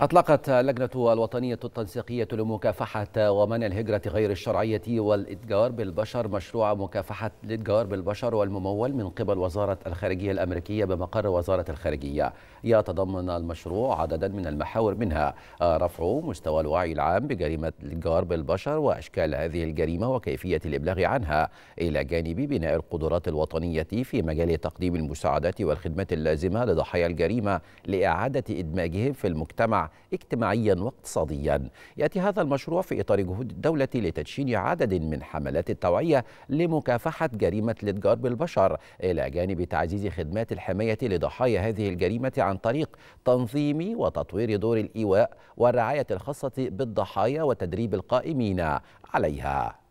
أطلقت اللجنة الوطنية التنسيقية لمكافحة ومنع الهجرة غير الشرعية والإتجار بالبشر مشروع مكافحة الإتجار بالبشر والممول من قبل وزارة الخارجية الأمريكية بمقر وزارة الخارجية يتضمن المشروع عددا من المحاور منها آه، رفع مستوى الوعي العام بجريمة الإتجار بالبشر وأشكال هذه الجريمة وكيفية الإبلاغ عنها إلى جانب بناء القدرات الوطنية في مجال تقديم المساعدات والخدمات اللازمة لضحايا الجريمة لإعادة إدماجهم في المجتمع اجتماعيا واقتصاديا يأتي هذا المشروع في إطار جهود الدولة لتدشين عدد من حملات التوعية لمكافحة جريمة الاتجار بالبشر إلى جانب تعزيز خدمات الحماية لضحايا هذه الجريمة عن طريق تنظيم وتطوير دور الإيواء والرعاية الخاصة بالضحايا وتدريب القائمين عليها